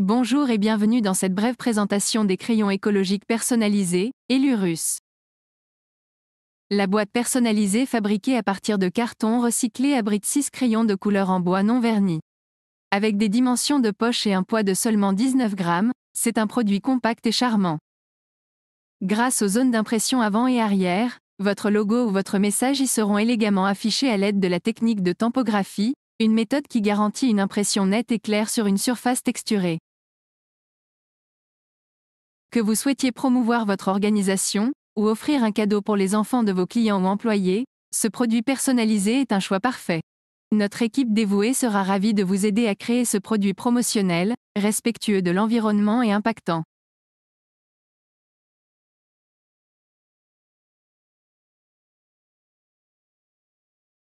Bonjour et bienvenue dans cette brève présentation des crayons écologiques personnalisés, Elurus. La boîte personnalisée fabriquée à partir de carton recyclé abrite 6 crayons de couleur en bois non vernis. Avec des dimensions de poche et un poids de seulement 19 grammes, c'est un produit compact et charmant. Grâce aux zones d'impression avant et arrière, votre logo ou votre message y seront élégamment affichés à l'aide de la technique de tampographie, une méthode qui garantit une impression nette et claire sur une surface texturée. Que vous souhaitiez promouvoir votre organisation, ou offrir un cadeau pour les enfants de vos clients ou employés, ce produit personnalisé est un choix parfait. Notre équipe dévouée sera ravie de vous aider à créer ce produit promotionnel, respectueux de l'environnement et impactant.